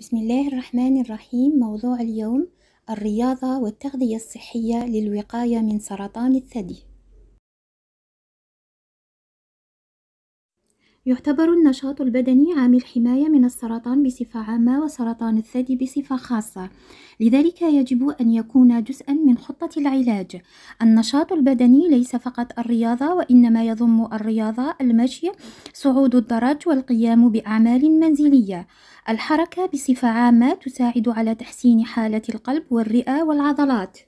بسم الله الرحمن الرحيم موضوع اليوم الرياضة والتغذية الصحية للوقاية من سرطان الثدي يعتبر النشاط البدني عامل حماية من السرطان بصفة عامة وسرطان الثدي بصفة خاصة لذلك يجب أن يكون جزءا من خطة العلاج النشاط البدني ليس فقط الرياضة وإنما يضم الرياضة المشي صعود الدرج والقيام بأعمال منزلية الحركة بصفة عامة تساعد على تحسين حالة القلب والرئة والعضلات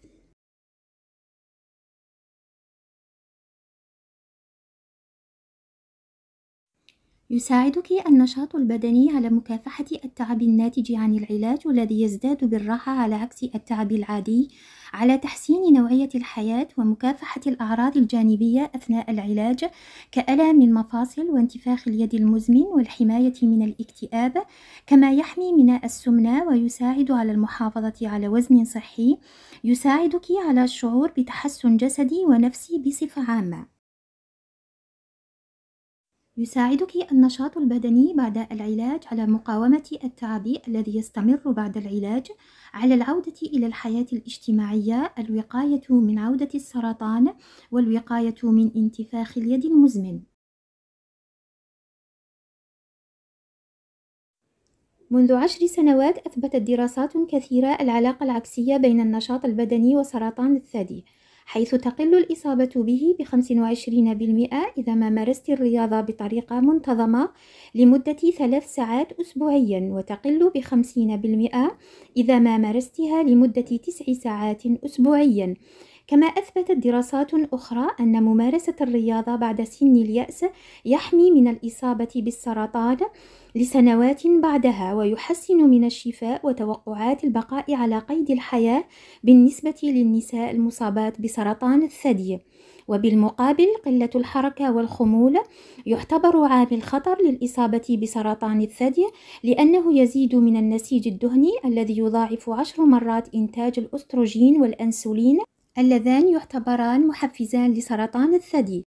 يساعدك النشاط البدني على مكافحة التعب الناتج عن العلاج والذي يزداد بالراحة على عكس التعب العادي على تحسين نوعية الحياة ومكافحة الأعراض الجانبية أثناء العلاج كألام المفاصل وانتفاخ اليد المزمن والحماية من الاكتئاب كما يحمي من السمنة ويساعد على المحافظة على وزن صحي يساعدك على الشعور بتحسن جسدي ونفسي بصفة عامة يساعدك النشاط البدني بعد العلاج على مقاومة التعب الذي يستمر بعد العلاج، على العودة إلى الحياة الاجتماعية، الوقاية من عودة السرطان، والوقاية من انتفاخ اليد المزمن. منذ عشر سنوات أثبتت دراسات كثيرة العلاقة العكسية بين النشاط البدني وسرطان الثدي. حيث تقل الإصابة به ب 25% إذا ما مارست الرياضة بطريقة منتظمة لمدة ثلاث ساعات أسبوعيا وتقل ب 50% إذا ما مارستها لمدة تسع ساعات أسبوعيا كما أثبتت دراسات أخرى أن ممارسة الرياضة بعد سن اليأس يحمي من الإصابة بالسرطان لسنوات بعدها ويحسن من الشفاء وتوقعات البقاء على قيد الحياة بالنسبة للنساء المصابات بسرطان الثدي. وبالمقابل قلة الحركة والخمول يعتبر عامل خطر للإصابة بسرطان الثدي لأنه يزيد من النسيج الدهني الذي يضاعف عشر مرات إنتاج الأستروجين والأنسولين اللذان يعتبران محفزان لسرطان الثدي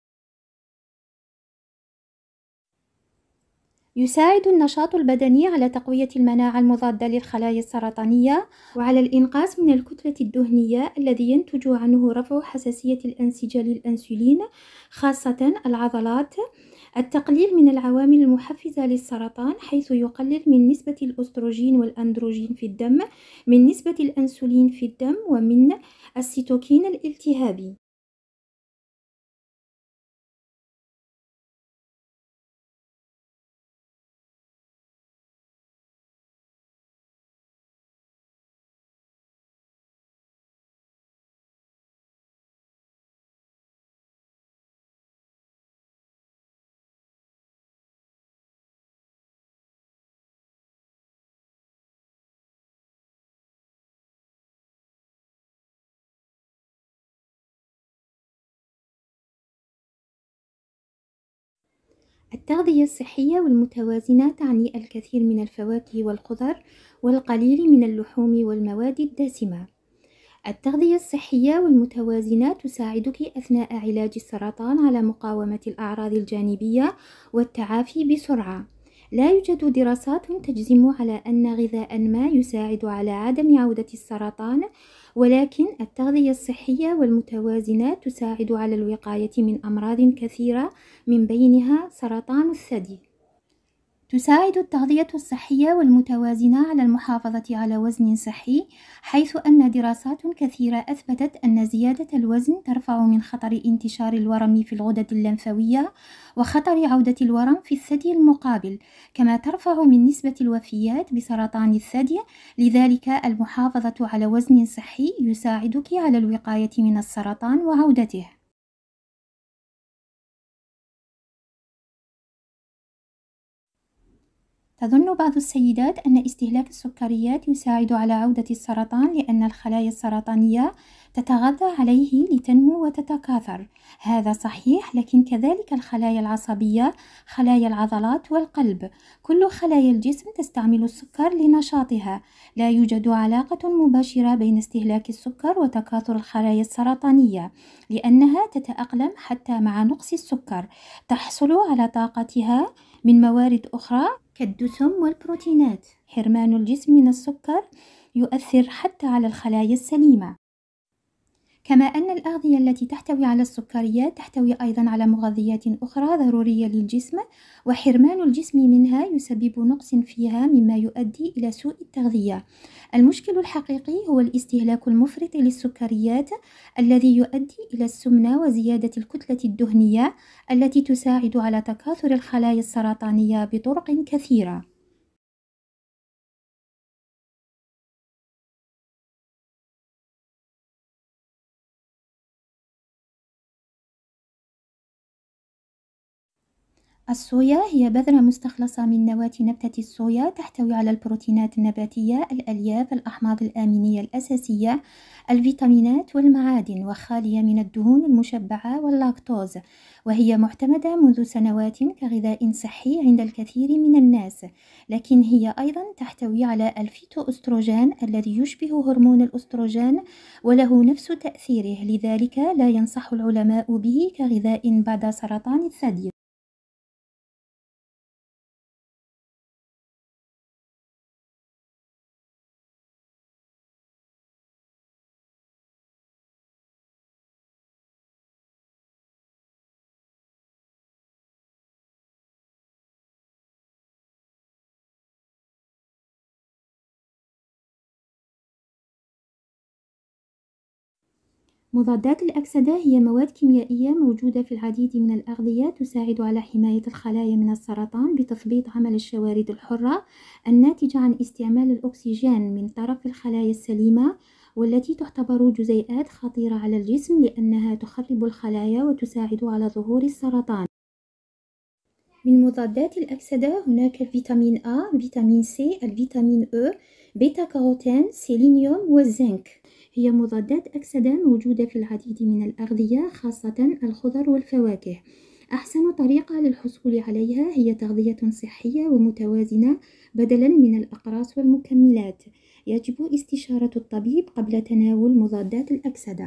يساعد النشاط البدني على تقوية المناعة المضادة للخلايا السرطانية وعلى الإنقاذ من الكتلة الدهنية الذي ينتج عنه رفع حساسية الأنسجة للأنسولين خاصة العضلات التقليل من العوامل المحفزة للسرطان حيث يقلل من نسبة الأستروجين والأندروجين في الدم، من نسبة الأنسولين في الدم، ومن السيتوكين الالتهابي التغذية الصحية والمتوازنة تعني الكثير من الفواكه والخضر والقليل من اللحوم والمواد الدسمة التغذية الصحية والمتوازنة تساعدك أثناء علاج السرطان على مقاومة الأعراض الجانبية والتعافي بسرعة لا يوجد دراسات تجزم على أن غذاء ما يساعد على عدم عودة السرطان ولكن التغذية الصحية والمتوازنة تساعد على الوقاية من أمراض كثيرة من بينها سرطان الثدي تساعد التغذية الصحية والمتوازنة على المحافظة على وزن صحي، حيث أن دراسات كثيرة أثبتت أن زيادة الوزن ترفع من خطر انتشار الورم في الغدد اللمفاوية وخطر عودة الورم في الثدي المقابل، كما ترفع من نسبة الوفيات بسرطان الثدي، لذلك المحافظة على وزن صحي يساعدك على الوقاية من السرطان وعودته. تظن بعض السيدات أن استهلاك السكريات يساعد على عودة السرطان لأن الخلايا السرطانية تتغذى عليه لتنمو وتتكاثر، هذا صحيح لكن كذلك الخلايا العصبية، خلايا العضلات والقلب، كل خلايا الجسم تستعمل السكر لنشاطها، لا يوجد علاقة مباشرة بين استهلاك السكر وتكاثر الخلايا السرطانية، لأنها تتأقلم حتى مع نقص السكر، تحصل على طاقتها من موارد أخرى كالدسم والبروتينات حرمان الجسم من السكر يؤثر حتى على الخلايا السليمة كما أن الأغذية التي تحتوي على السكريات تحتوي أيضا على مغذيات أخرى ضرورية للجسم وحرمان الجسم منها يسبب نقص فيها مما يؤدي إلى سوء التغذية المشكل الحقيقي هو الاستهلاك المفرط للسكريات الذي يؤدي إلى السمنة وزيادة الكتلة الدهنية التي تساعد على تكاثر الخلايا السرطانية بطرق كثيرة الصويا هي بذرة مستخلصة من نواة نبتة الصويا تحتوي على البروتينات النباتية الألياف الأحماض الآمينية الأساسية الفيتامينات والمعادن وخالية من الدهون المشبعة واللاكتوز وهي معتمدة منذ سنوات كغذاء صحي عند الكثير من الناس لكن هي أيضا تحتوي على الفيتو أستروجين الذي يشبه هرمون الأستروجين وله نفس تأثيره لذلك لا ينصح العلماء به كغذاء بعد سرطان الثدي مضادات الأكسدة هي مواد كيميائية موجودة في العديد من الأغذية تساعد على حماية الخلايا من السرطان بتثبيط عمل الشوارد الحرة الناتجة عن استعمال الأكسجين من طرف الخلايا السليمة والتي تعتبر جزيئات خطيرة على الجسم لأنها تخرب الخلايا وتساعد على ظهور السرطان من مضادات الأكسدة هناك الفيتامين A، فيتامين C، الفيتامين E، بيتا كاروتين، سيلينيوم والزنك هي مضادات أكسدة موجودة في العديد من الأغذية خاصة الخضر والفواكه أحسن طريقة للحصول عليها هي تغذية صحية ومتوازنة بدلا من الأقراص والمكملات يجب استشارة الطبيب قبل تناول مضادات الأكسدة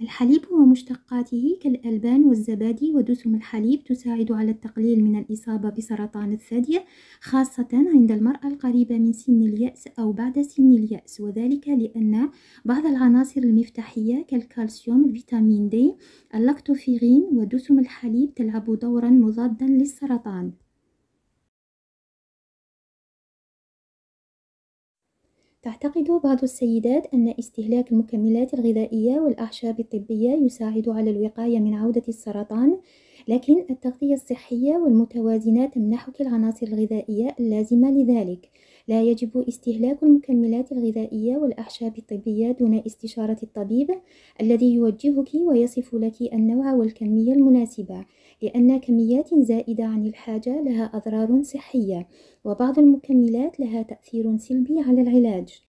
الحليب ومشتقاته كالألبان والزبادي ودسم الحليب تساعد على التقليل من الإصابة بسرطان الثدي خاصة عند المرأة القريبة من سن اليأس أو بعد سن اليأس وذلك لأن بعض العناصر المفتاحية كالكالسيوم فيتامين دي اللاكتوفيرين ودسم الحليب تلعب دورا مضادا للسرطان تعتقد بعض السيدات أن استهلاك المكملات الغذائية والأعشاب الطبية يساعد على الوقاية من عودة السرطان لكن التغذية الصحية والمتوازنة تمنحك العناصر الغذائية اللازمة لذلك لا يجب استهلاك المكملات الغذائية والأعشاب الطبية دون استشارة الطبيب الذي يوجهك ويصف لك النوع والكمية المناسبة لأن كميات زائدة عن الحاجة لها أضرار صحية وبعض المكملات لها تأثير سلبي على العلاج